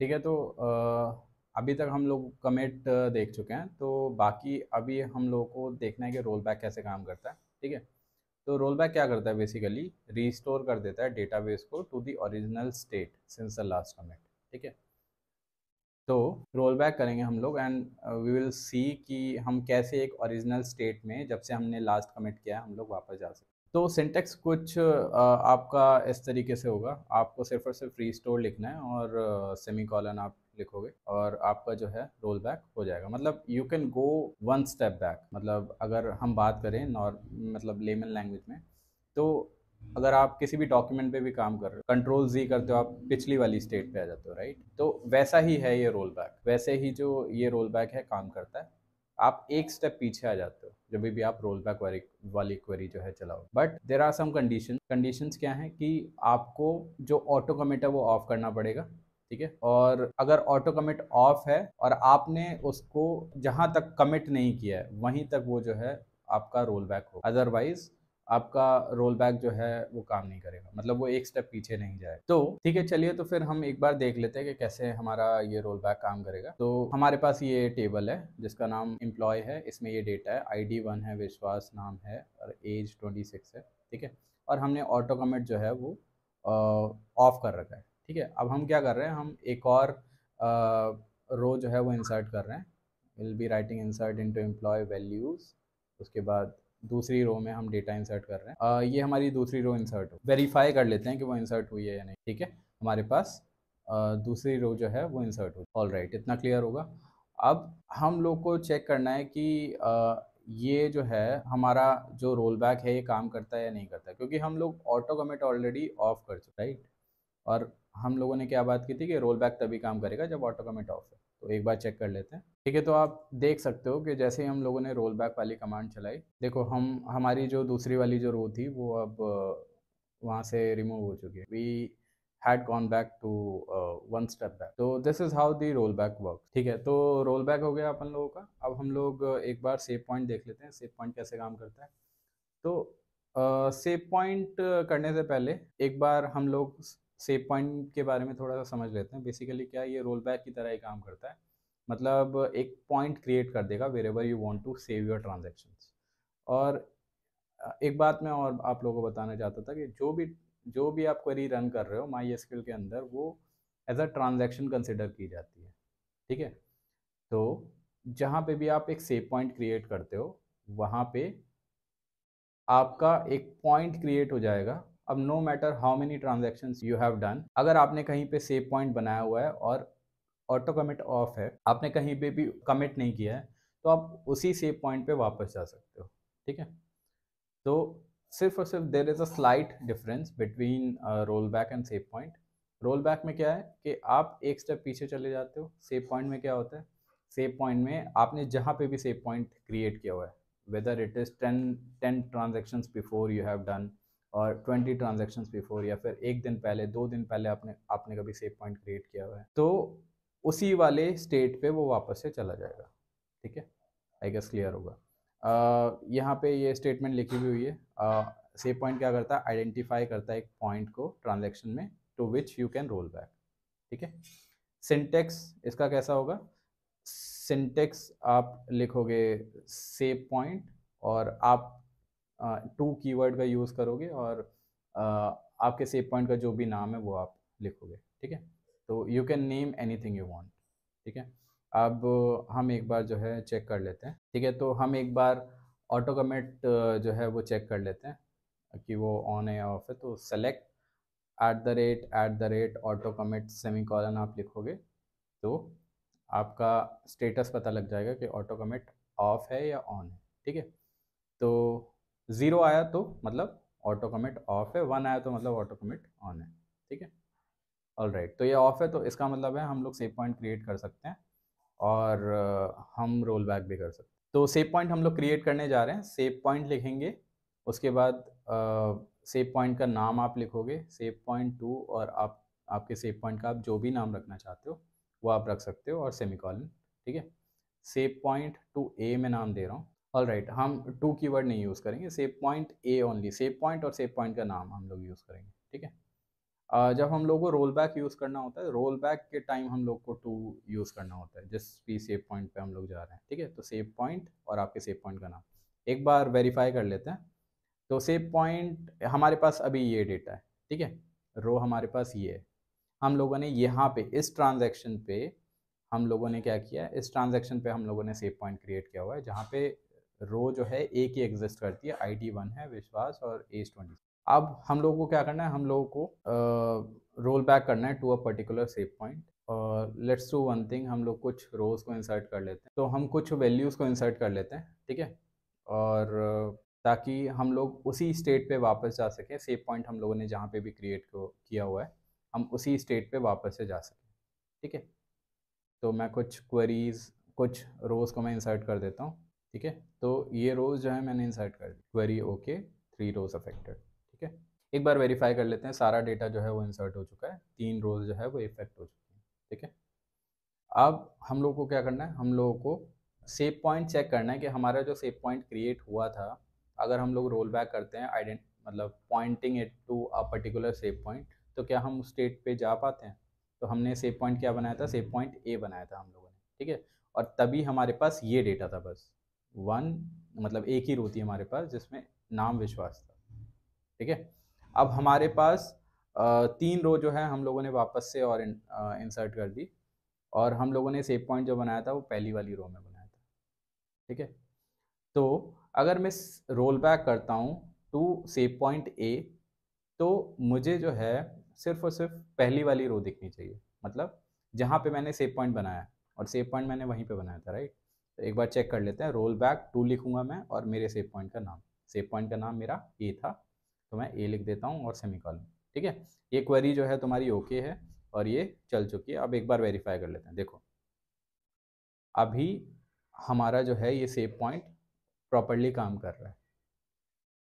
ठीक है तो अभी तक हम लोग कमेट देख चुके हैं तो बाकी अभी हम लोगों को देखना है कि रोल बैक कैसे काम करता है ठीक है तो रोल बैक क्या करता है बेसिकली रिस्टोर कर देता है डेटाबेस को to the original state since the last commit ठीक है तो रोल बैक करेंगे हम लोग एंड वी विल सी कि हम कैसे एक ओरिजिनल स्टेट में जब से हमने लास्ट कमेट किया है हम लोग वापस जा सकते हैं तो सिंटेक्स कुछ आपका इस तरीके से होगा आपको सिर्फ और सिर्फ री स्टोर लिखना है और सेमी कॉलन आप लिखोगे और आपका जो है रोल बैक हो जाएगा मतलब you can go one step back मतलब अगर हम बात करें नॉर मतलब लेमन लैंग्वेज में तो अगर आप किसी भी डॉक्यूमेंट पे भी काम कर रहे हो कंट्रोल जी करते हो आप पिछली वाली स्टेट पे आ जाते हो राइट तो वैसा ही है ये रोल बैक वैसे ही जो ये रोल बैक है काम करता है आप एक स्टेप पीछे आ जाते हो जब भी आप रोल बैक वाली वाली क्वेरी जो है चलाओ but there are some condition conditions क्या है कि आपको जो ऑटो कमिट है वो ऑफ करना पड़ेगा ठीक है और अगर ऑटो कमिट ऑफ है और आपने उसको जहां तक कमिट नहीं किया है वहीं तक वो जो है आपका रोल बैक हो अदरवाइज आपका रोल बैक जो है वो काम नहीं करेगा मतलब वो एक स्टेप पीछे नहीं जाए तो ठीक है चलिए तो फिर हम एक बार देख लेते हैं कि कैसे हमारा ये रोल बैक काम करेगा तो हमारे पास ये टेबल है जिसका नाम एम्प्लॉय है इसमें ये डेटा है डी वन है विश्वास नाम है और एज ट्वेंटी सिक्स है ठीक है और हमने ऑटो कमेंट जो है वो ऑफ कर रखा है ठीक है अब हम क्या कर रहे हैं हम एक और रो जो है वो इंसर्ट कर रहे हैं will be writing insert into employ values उसके बाद दूसरी रो में हम डेटा इंसर्ट कर रहे हैं आ, ये हमारी दूसरी रो इंसर्ट हो वेरीफाई कर लेते हैं कि वो इंसर्ट हुई है या नहीं ठीक है हमारे पास आ, दूसरी रो जो है वो इंसर्ट हो ऑल राइट इतना क्लियर होगा अब हम लोग को चेक करना है कि आ, ये जो है हमारा जो रोल बैक है ये काम करता है या नहीं करता क्योंकि हम लोग ऑटो कमेंट ऑलरेडी ऑफ कर चुके राइट और हम लोगों ने क्या बात की थी कि रोल बैक तभी काम करेगा जब ऑटो कमेंट ऑफ है तो एक बार चेक कर लेते हैं ठीक है तो आप देख सकते हो कि जैसे ही हम लोगों ने रोल बैक वाली कमांड चलाई देखो हम हमारी जो दूसरी वाली जो रो थी वो अब वहाँ से रिमूव हो चुकी है we had gone back to one step back तो this is how the roll back work ठीक है तो रोल बैक हो गया अपन लोगों का अब हम लोग एक बार सेव पॉइंट देख लेते हैं सेव पॉइंट कैसे काम करता है तो सेव uh, पॉइंट करने से पहले एक बार हम लोग सेव पॉइंट के बारे में थोड़ा सा समझ लेते हैं बेसिकली क्या ये रोल बैक की तरह ही काम करता है मतलब एक पॉइंट क्रिएट कर देगा wherever you want to save your transaction और एक बात मैं और आप लोगों को बताना चाहता था कि जो भी जो भी आप क्वेरी रन कर रहे हो माई एस के अंदर वो एज अ ट्रांजेक्शन कंसिडर की जाती है ठीक है तो जहाँ पे भी आप एक सेव पॉइंट क्रिएट करते हो वहाँ पे आपका एक पॉइंट क्रिएट हो जाएगा अब no matter how many transaction you have done अगर आपने कहीं पे सेव पॉइंट बनाया हुआ है और ऑटो कमिट ऑफ है आपने कहीं पे भी कमिट नहीं किया है तो आप उसी सेव पॉइंट पे वापस जा सकते हो ठीक है तो सिर्फ और सिर्फ there is a slight difference between roll back and save point roll back में क्या है कि आप एक स्टेप पीछे चले जाते हो सेव पॉइंट में क्या होता है सेव पॉइंट में आपने जहाँ पे भी सेव पॉइंट क्रिएट किया हुआ है whether it is ten ten transactions before you have done और 20 ट्रांजेक्शन बिफोर या फिर एक दिन पहले दो दिन पहले आपने आपने कभी सेफ पॉइंट क्रिएट किया हुआ है तो उसी वाले स्टेट पे वो वापस से चला जाएगा ठीक है आई गेस क्लियर होगा यहाँ पे ये स्टेटमेंट लिखी हुई हुई है सेव पॉइंट क्या करता है आइडेंटिफाई करता है एक पॉइंट को ट्रांजेक्शन में to which you can roll back ठीक है सिंटेक्स इसका कैसा होगा सिंटेक्स आप लिखोगे सेव पॉइंट और आप टू कीवर्ड का यूज़ करोगे और आपके सेव पॉइंट का जो भी नाम है वो आप लिखोगे ठीक है तो you can name any thing you want ठीक है अब हम एक बार जो है चेक कर लेते हैं ठीक है तो हम एक बार ऑटो कमेंट जो है वो चेक कर लेते हैं कि वो ऑन है या ऑफ है तो select at the rate at the rate auto comment semicolon आप लिखोगे तो आपका स्टेटस पता लग जाएगा कि ऑटो कमेंट ऑफ है या ऑन है ठीक है तो ज़ीरो आया तो मतलब ऑटो कमिट ऑफ है वन आया तो मतलब ऑटो कमिट ऑन है ठीक है ऑल राइट तो ये ऑफ है तो इसका मतलब है हम लोग सेव पॉइंट क्रिएट कर सकते हैं और हम रोल बैक भी कर सकते हैं तो सेव पॉइंट हम लोग क्रिएट करने जा रहे हैं सेव पॉइंट लिखेंगे उसके बाद सेव पॉइंट का नाम आप लिखोगे सेव पॉइंट टू और आप आपके सेव पॉइंट का आप जो भी नाम रखना चाहते हो वो आप रख सकते हो और सेमी ठीक है सेव पॉइंट टू ए में नाम दे रहा हूँ ऑल राइट right, हम टू की वर्ड नहीं यूज़ करेंगे save point A only save point और सेव पॉइंट का नाम हम लोग यूज़ करेंगे ठीक है uh, जब हम लोग को रोल बैक यूज़ करना होता है रोल बैक के टाइम हम लोग को टू यूज़ करना होता है जिस भी सेव पॉइंट पे हम लोग जा रहे हैं ठीक है तो सेव पॉइंट और आपके सेव पॉइंट का नाम एक बार वेरीफाई कर लेते हैं तो सेव पॉइंट हमारे पास अभी ये डेटा है ठीक है रो हमारे पास ये है हम लोगों ने यहाँ पर इस ट्रांजेक्शन पे हम लोगों ने क्या किया इस ट्रांजेक्शन पे हम लोगों ने सेव पॉइंट क्रिएट किया हुआ है जहाँ पे रो जो है एक ही एग्जिस्ट करती है आई डी वन है विश्वास और एज ट्वेंटी अब हम लोगों को क्या करना है हम लोगों को रोल बैक करना है to a particular safe point और लेट्स डू वन थिंग हम लोग कुछ रोज को इंसर्ट कर लेते हैं तो हम कुछ वैल्यूज़ को इंसर्ट कर लेते हैं ठीक है और ताकि हम लोग उसी स्टेट पे वापस जा सकें सेफ पॉइंट हम लोगों ने जहाँ पे भी क्रिएट किया हुआ है हम उसी स्टेट पे वापस से जा सकें ठीक है तो मैं कुछ क्वेरीज़ कुछ रोज़ को मैं इंसर्ट कर देता हूँ ठीक है तो ये रोज जो है मैंने इंसर्ट कर दी query okay three rows affected ठीक है एक बार वेरीफाई कर लेते हैं सारा डेटा जो है वो इंसर्ट हो चुका है तीन रोज जो है वो इफेक्ट हो चुके है ठीक है अब हम लोग को क्या करना है हम लोगों को सेव पॉइंट चेक करना है कि हमारा जो सेव पॉइंट क्रिएट हुआ था अगर हम लोग रोल बैक करते हैं आइडेंट मतलब pointing at to a particular save point तो क्या हम उस स्टेट पे जा पाते हैं तो हमने सेव पॉइंट क्या बनाया था सेव पॉइंट ए बनाया था हम लोगों ने ठीक है और तभी हमारे पास ये डेटा था बस वन मतलब एक ही रो थी हमारे पास जिसमें नाम विश्वास था ठीक है अब हमारे पास तीन रो जो है हम लोगों ने वापस से और इंसर्ट कर दी और हम लोगों ने सेव पॉइंट जो बनाया था वो पहली वाली रो में बनाया था ठीक है तो अगर मैं रोल बैक करता हूँ टू सेव पॉइंट ए तो मुझे जो है सिर्फ और सिर्फ पहली वाली रो दिखनी चाहिए मतलब जहाँ पे मैंने सेव पॉइंट बनाया और सेव पॉइंट मैंने वहीं पे बनाया था राइट तो एक बार चेक कर लेते हैं रोल बैक टू लिखूंगा मैं और मेरे सेव पॉइंट का नाम सेव पॉइंट का नाम मेरा ए था तो मैं ए लिख देता हूँ और सेमी ठीक है ये क्वेरी जो है तुम्हारी ओके है और ये चल चुकी है अब एक बार वेरीफाई कर लेते हैं देखो अभी हमारा जो है ये सेव पॉइंट प्रॉपरली काम कर रहा है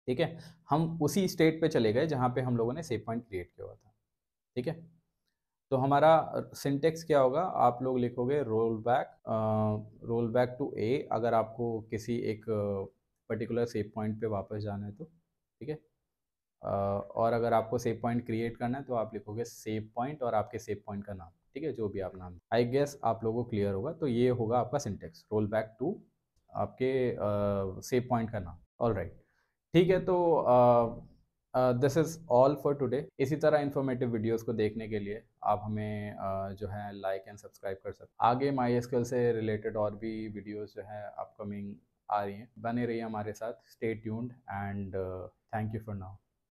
ठीक है हम उसी स्टेट पे चले गए जहाँ पे हम लोगों ने सेव पॉइंट क्रिएट किया हुआ था ठीक है तो हमारा सिंटेक्स क्या होगा आप लोग लिखोगे roll back roll back to a अगर आपको किसी एक पर्टिकुलर सेफ पॉइंट पे वापस जाना है तो ठीक है और अगर आपको सेव पॉइंट क्रिएट करना है तो आप लिखोगे सेव पॉइंट और आपके सेफ पॉइंट का नाम ठीक है जो भी आप नाम आई गेस आप लोगों को क्लियर होगा तो ये होगा आपका सिंटेक्स रोल बैक टू आपके सेव uh, पॉइंट का नाम ऑल राइट ठीक है तो uh, this is all for today इसी तरह इन्फॉर्मेटिव वीडियोस को देखने के लिए आप हमें uh, जो है लाइक एंड सब्सक्राइब कर सकते आगे माई से रिलेटेड और भी वीडियोस जो है अपकमिंग आ रही हैं बने रहिए हमारे साथ stay tuned and thank you for now